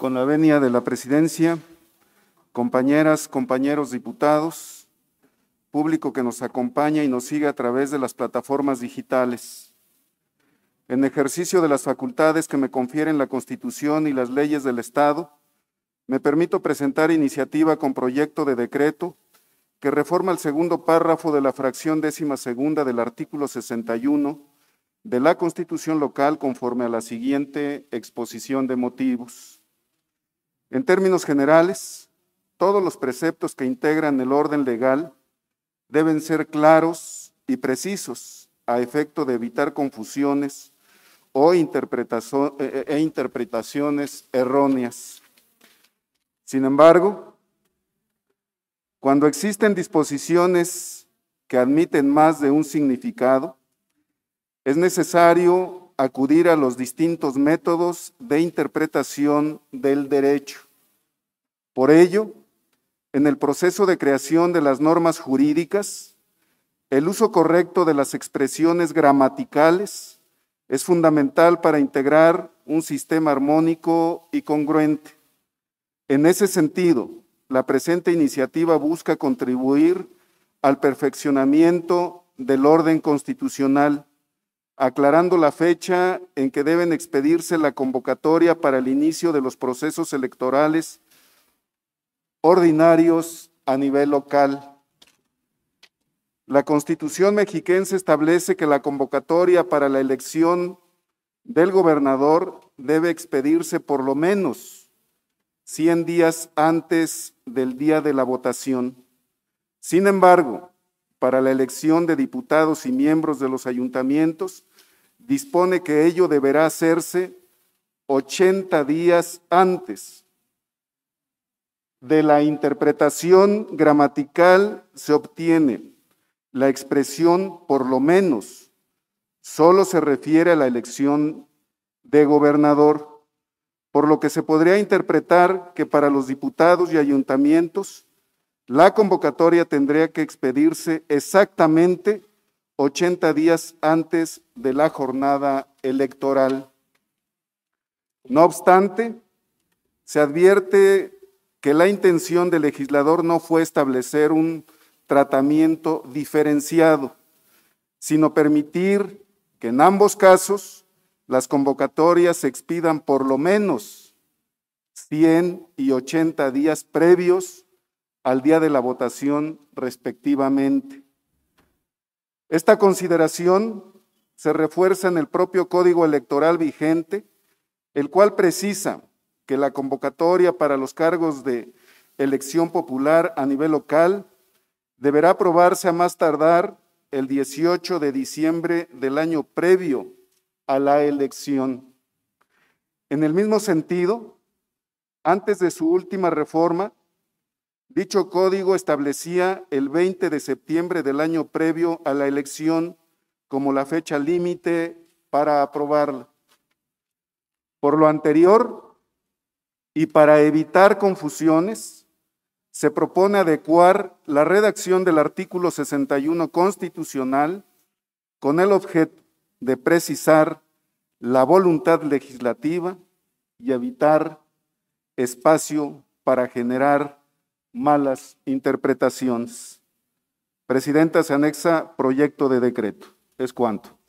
con la venia de la presidencia, compañeras, compañeros diputados, público que nos acompaña y nos sigue a través de las plataformas digitales. En ejercicio de las facultades que me confieren la Constitución y las leyes del Estado, me permito presentar iniciativa con proyecto de decreto que reforma el segundo párrafo de la fracción décima segunda del artículo 61 de la Constitución local conforme a la siguiente exposición de motivos. En términos generales, todos los preceptos que integran el orden legal deben ser claros y precisos a efecto de evitar confusiones o e, e, e interpretaciones erróneas. Sin embargo, cuando existen disposiciones que admiten más de un significado, es necesario acudir a los distintos métodos de interpretación del derecho. Por ello, en el proceso de creación de las normas jurídicas, el uso correcto de las expresiones gramaticales es fundamental para integrar un sistema armónico y congruente. En ese sentido, la presente iniciativa busca contribuir al perfeccionamiento del orden constitucional, aclarando la fecha en que deben expedirse la convocatoria para el inicio de los procesos electorales ordinarios a nivel local. La Constitución mexiquense establece que la convocatoria para la elección del gobernador debe expedirse por lo menos 100 días antes del día de la votación. Sin embargo, para la elección de diputados y miembros de los ayuntamientos, dispone que ello deberá hacerse 80 días antes de la interpretación gramatical se obtiene la expresión por lo menos. Solo se refiere a la elección de gobernador, por lo que se podría interpretar que para los diputados y ayuntamientos la convocatoria tendría que expedirse exactamente 80 días antes de la jornada electoral. No obstante, se advierte que la intención del legislador no fue establecer un tratamiento diferenciado, sino permitir que en ambos casos las convocatorias se expidan por lo menos 100 y 80 días previos al día de la votación respectivamente. Esta consideración se refuerza en el propio Código Electoral vigente, el cual precisa que la convocatoria para los cargos de elección popular a nivel local deberá aprobarse a más tardar el 18 de diciembre del año previo a la elección. En el mismo sentido, antes de su última reforma, dicho código establecía el 20 de septiembre del año previo a la elección como la fecha límite para aprobarla. Por lo anterior, y para evitar confusiones, se propone adecuar la redacción del artículo 61 constitucional con el objeto de precisar la voluntad legislativa y evitar espacio para generar malas interpretaciones. Presidenta, se anexa proyecto de decreto. Es cuanto.